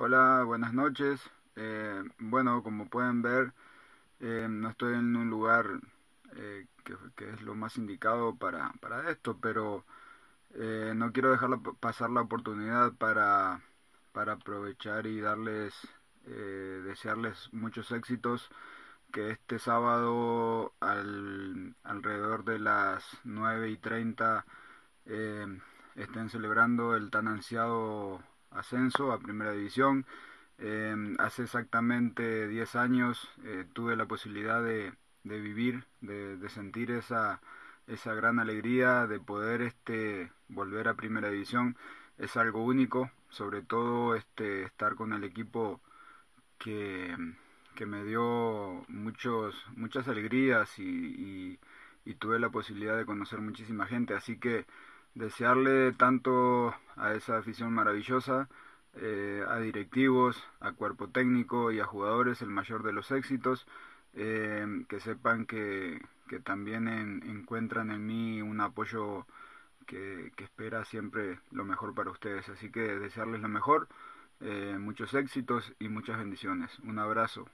Hola, buenas noches. Eh, bueno, como pueden ver, eh, no estoy en un lugar eh, que, es lo más indicado para, esto, pero no quiero dejar pasar la oportunidad para, para aprovechar y darles, desearles muchos éxitos. Que este sábado al, alrededor de las 9 y 30 estén celebrando el tan ansiado ascenso a primera división. Em, hace exactamente 10 años eh, tuve la posibilidad de, vivir, de, sentir esa, gran alegría de poder este, volver a primera división. Es algo único, sobre todo este, estar con el equipo que, que me dio muchos, muchas alegrías y, y tuve la posibilidad de conocer muchísima gente. Así que desearle tanto a esa afición maravillosa, eh, a directivos, a cuerpo técnico y a jugadores el mayor de los éxitos, eh, que sepan que, también encuentran en mí un apoyo que, espera siempre lo mejor para ustedes. Así que desearles lo mejor, eh, muchos éxitos y muchas bendiciones. Un abrazo.